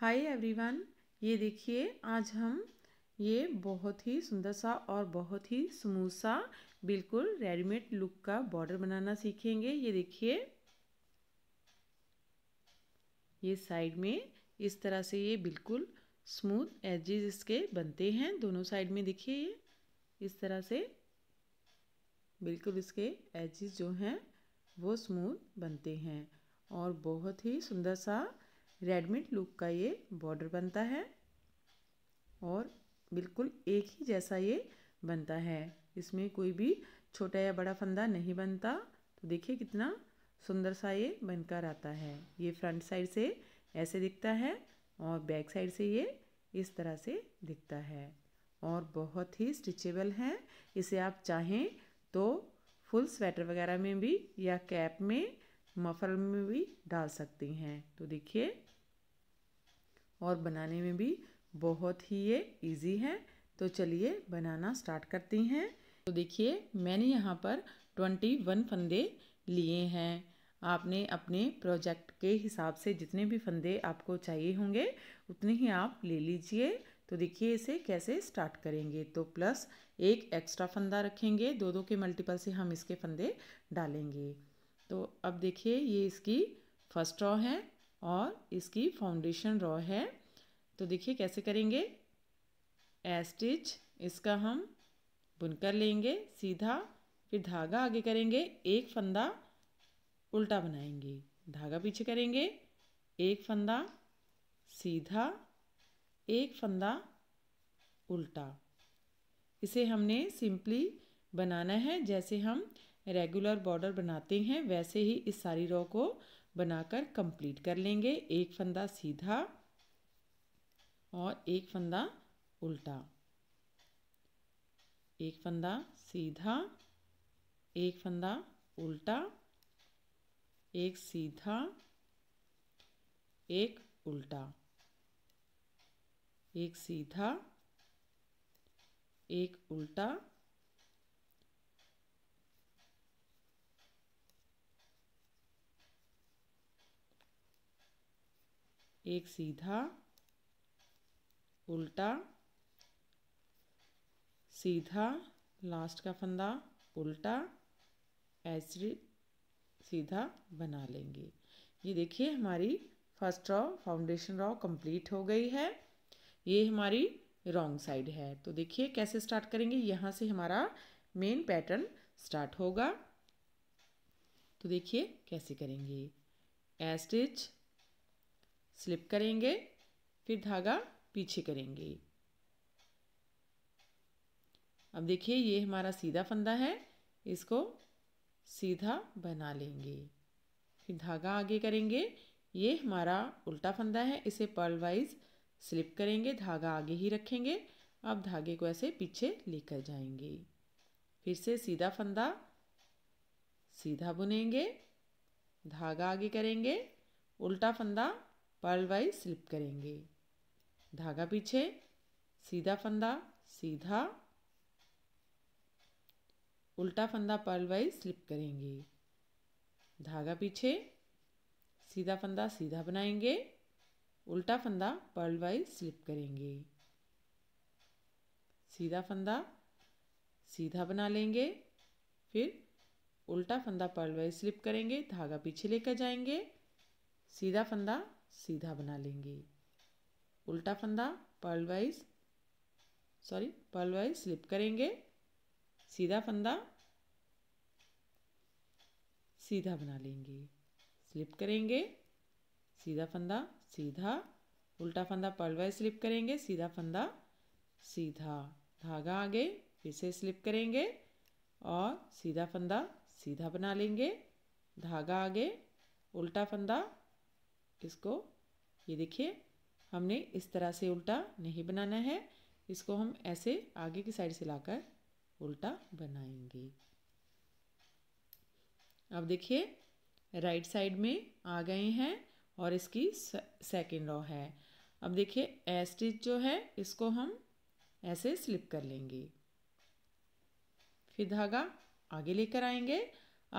hi everyone ये देखिए आज हम ये बहुत ही सुंदर सा और बहुत ही स्मूथ सा बिल्कुल रेडीमेड लुक का बॉर्डर बनाना सीखेंगे ये देखिए ये साइड में इस तरह से ये बिल्कुल स्मूथ एजेस इसके बनते हैं दोनों साइड में देखिए ये इस तरह से बिल्कुल इसके एजेस जो हैं वो स्मूथ बनते हैं और बहुत ही सुंदर सा रेडमेड लुक का ये बॉर्डर बनता है और बिल्कुल एक ही जैसा ये बनता है इसमें कोई भी छोटा या बड़ा फंदा नहीं बनता तो देखिए कितना सुंदर सा ये बनकर आता है ये फ्रंट साइड से ऐसे दिखता है और बैक साइड से ये इस तरह से दिखता है और बहुत ही स्टिचेबल है इसे आप चाहें तो फुल स्वेटर वगैरह में भी या कैप में मफल में भी डाल सकती हैं तो देखिए और बनाने में भी बहुत ही ये इजी है तो चलिए बनाना स्टार्ट करती हैं तो देखिए मैंने यहाँ पर ट्वेंटी वन फंदे लिए हैं आपने अपने प्रोजेक्ट के हिसाब से जितने भी फंदे आपको चाहिए होंगे उतने ही आप ले लीजिए तो देखिए इसे कैसे स्टार्ट करेंगे तो प्लस एक एक्स्ट्रा फंदा रखेंगे दो दो के मल्टीपल से हम इसके फंदे डालेंगे तो अब देखिए ये इसकी फर्स्ट रॉ है और इसकी फाउंडेशन रॉ है तो देखिए कैसे करेंगे ए स्टिच इसका हम बुनकर लेंगे सीधा फिर धागा आगे करेंगे एक फंदा उल्टा बनाएंगे धागा पीछे करेंगे एक फंदा सीधा एक फंदा उल्टा इसे हमने सिंपली बनाना है जैसे हम रेगुलर बॉर्डर बनाते हैं वैसे ही इस सारी रॉ को बनाकर कंप्लीट कर लेंगे एक फंदा सीधा और एक फंदा उल्टा एक फंदा सीधा एक फंदा उल्टा एक सीधा एक उल्टा एक सीधा एक उल्टा एक सीधा उल्टा सीधा लास्ट का फंदा उल्टा ऐसे सीधा बना लेंगे ये देखिए हमारी first row foundation row complete हो गई है ये हमारी रॉन्ग साइड है तो देखिए कैसे स्टार्ट करेंगे यहाँ से हमारा मेन पैटर्न स्टार्ट होगा तो देखिए कैसे करेंगे एस्टिच स्लिप करेंगे फिर धागा पीछे करेंगे अब देखिए ये हमारा सीधा फंदा है इसको सीधा बना लेंगे फिर धागा आगे करेंगे ये हमारा उल्टा फंदा है इसे पर्ल वाइज स्लिप करेंगे धागा आगे ही रखेंगे अब धागे को ऐसे पीछे लेकर जाएंगे फिर से सीधा फंदा सीधा बुनेंगे धागा आगे करेंगे उल्टा फंदा पर्ल वाइज स्लिप करेंगे धागा पीछे सीधा फंदा सीधा उल्टा फंदा पर्ल वाइज स्लिप करेंगे धागा पीछे सीधा फंदा सीधा बनाएंगे उल्टा फंदा पर्ल वाइज स्लिप करेंगे सीधा फंदा सीधा बना लेंगे फिर उल्टा फंदा पर्ल वाइज स्लिप करेंगे धागा पीछे लेकर जाएंगे सीधा फंदा सीधा बना लेंगे उल्टा फंदा purl wise sorry purl wise slip करेंगे सीधा फंदा सीधा बना लेंगे स्लिप करेंगे सीधा फंदा सीधा उल्टा फंदा पर्ल वाइज स्लिप करेंगे सीधा फंदा सीधा धागा आगे फिर से स्लिप करेंगे और सीधा फंदा सीधा बना लेंगे धागा आगे उल्टा फंदा इसको ये देखिए हमने इस तरह से उल्टा नहीं बनाना है इसको हम ऐसे आगे की साइड से लाकर उल्टा बनाएंगे अब देखिए राइट साइड में आ गए हैं और इसकी सेकेंड रॉ है अब देखिए ए स्टिच जो है इसको हम ऐसे स्लिप कर लेंगे फिर धागा आगे लेकर आएंगे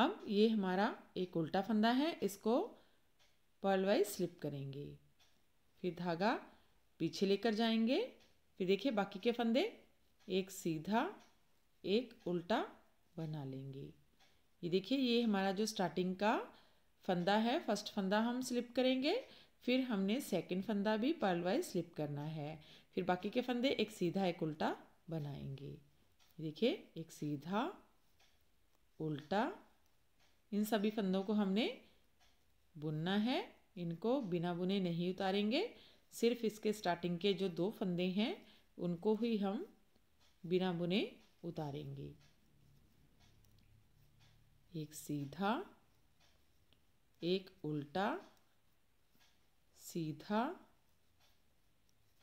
अब ये हमारा एक उल्टा फंदा है इसको पर्ल वाइज स्लिप करेंगे फिर धागा पीछे लेकर जाएंगे फिर देखिए बाकी के फंदे एक सीधा एक उल्टा बना लेंगे ये देखिए ये हमारा जो स्टार्टिंग का फंदा है फर्स्ट फंदा हम स्लिप करेंगे फिर हमने सेकंड फंदा भी पर्ल वाइज स्लिप करना है फिर बाकी के फंदे एक सीधा एक उल्टा बनाएंगे देखिए एक सीधा उल्टा इन सभी फंदों को हमने बुनना है इनको बिना बुने नहीं उतारेंगे सिर्फ इसके स्टार्टिंग के जो दो फंदे हैं उनको ही हम बिना बुने उतारेंगे एक सीधा एक उल्टा सीधा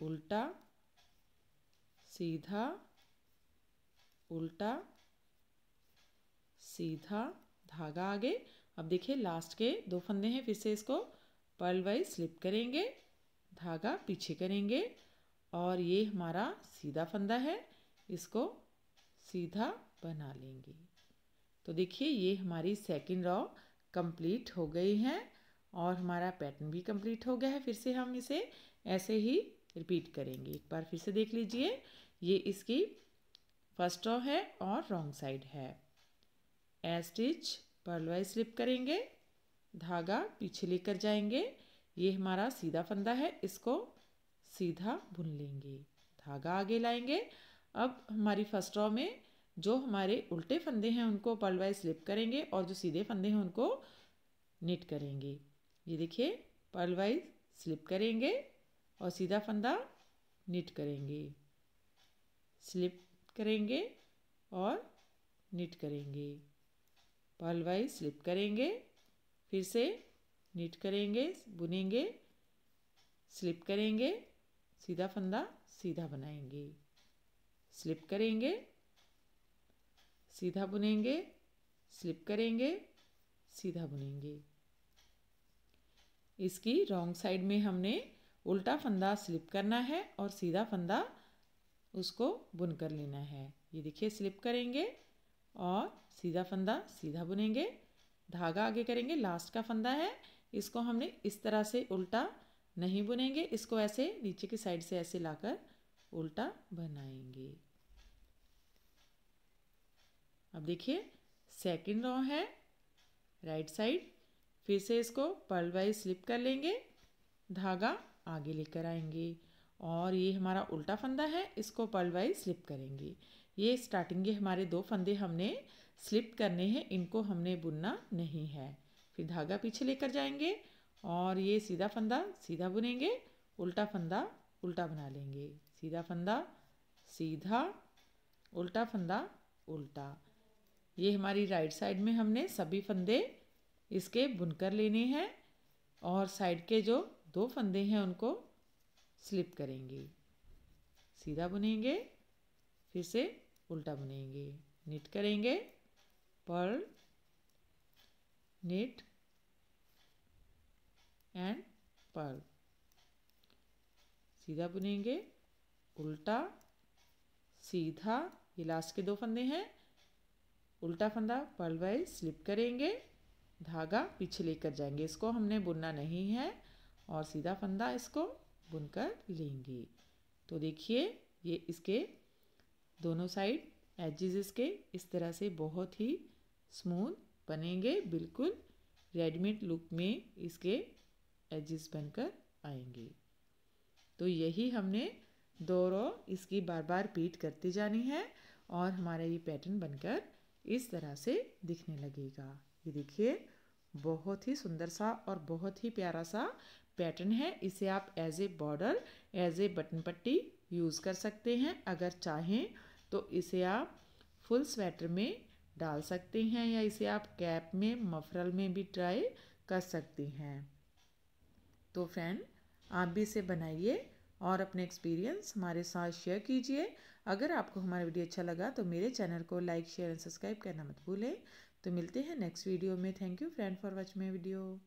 उल्टा सीधा उल्टा सीधा धागा आगे अब देखिए लास्ट के दो फंदे हैं फिर से इसको पर्ल वाइज स्लिप करेंगे धागा पीछे करेंगे और ये हमारा सीधा फंदा है इसको सीधा बना लेंगे तो देखिए ये हमारी सेकंड रॉ कंप्लीट हो गई है और हमारा पैटर्न भी कंप्लीट हो गया है फिर से हम इसे ऐसे ही रिपीट करेंगे एक बार फिर से देख लीजिए ये इसकी फर्स्ट रॉ है और रॉन्ग साइड है ए स्टिच परलवाई स्लिप करेंगे धागा पीछे लेकर जाएंगे ये हमारा सीधा फंदा है इसको सीधा बुन लेंगे धागा आगे लाएंगे अब हमारी फर्स्ट रॉ में जो हमारे उल्टे फंदे हैं उनको पलवाई स्लिप करेंगे और जो सीधे फंदे हैं उनको निट करेंगे ये देखिए पलवाई स्लिप करेंगे और सीधा फंदा निट करेंगे स्लिप करेंगे और निट करेंगे पर्ल वाइज स्लिप करेंगे फिर से नीट करेंगे बुनेंगे स्लिप करेंगे सीधा फंदा सीधा बनाएंगे स्लिप करेंगे सीधा बुनेंगे स्लिप करेंगे सीधा बुनेंगे इसकी रॉन्ग साइड में हमने उल्टा फंदा स्लिप करना है और सीधा फंदा उसको बुन कर लेना है ये देखिए स्लिप करेंगे और सीधा फंदा सीधा बुनेंगे धागा आगे करेंगे लास्ट का फंदा है इसको हमने इस तरह से उल्टा नहीं बुनेंगे इसको ऐसे नीचे की साइड से ऐसे लाकर उल्टा बनाएंगे अब देखिए सेकंड रॉ है राइट साइड फिर से इसको पर्ल वाइज स्लिप कर लेंगे धागा आगे लेकर आएंगे और ये हमारा उल्टा फंदा है इसको पर्ल वाइज स्लिप करेंगे ये स्टार्टिंग के हमारे दो फंदे हमने स्लिप करने हैं इनको हमने बुनना नहीं है फिर धागा पीछे लेकर जाएंगे और ये सीधा फंदा सीधा बुनेंगे उल्टा फंदा उल्टा बना लेंगे सीधा फंदा सीधा उल्टा फंदा उल्टा ये हमारी राइट साइड में हमने सभी फंदे इसके बुनकर लेने हैं और साइड के जो दो फंदे हैं उनको स्लिप करेंगे सीधा बुनेंगे फिर से उल्टा बनेंगे निट करेंगे पर्ल निट एंड पर्ल सीधा बुनेंगे उल्टा सीधा ये लास्ट के दो फंदे हैं उल्टा फंदा पर्ल वाइज स्लिप करेंगे धागा पीछे लेकर जाएंगे इसको हमने बुनना नहीं है और सीधा फंदा इसको बुनकर लेंगे तो देखिए ये इसके दोनों साइड एजिज के इस तरह से बहुत ही स्मूथ बनेंगे बिल्कुल रेडीमेड लुक में इसके एजिस बनकर आएंगे तो यही हमने दो रो इसकी बार बार पीट करती जानी है और हमारा ये पैटर्न बनकर इस तरह से दिखने लगेगा ये देखिए बहुत ही सुंदर सा और बहुत ही प्यारा सा पैटर्न है इसे आप as a border as a button पट्टी यूज़ कर सकते हैं अगर चाहें तो इसे आप फुल स्वेटर में डाल सकते हैं या इसे आप कैप में मफरल में भी ट्राई कर सकती हैं तो फ्रेंड आप भी इसे बनाइए और अपने एक्सपीरियंस हमारे साथ शेयर कीजिए अगर आपको हमारा वीडियो अच्छा लगा तो मेरे चैनल को लाइक शेयर एंड सब्सक्राइब करना मत भूलें तो मिलते हैं नेक्स्ट वीडियो में thank you friend for watch my video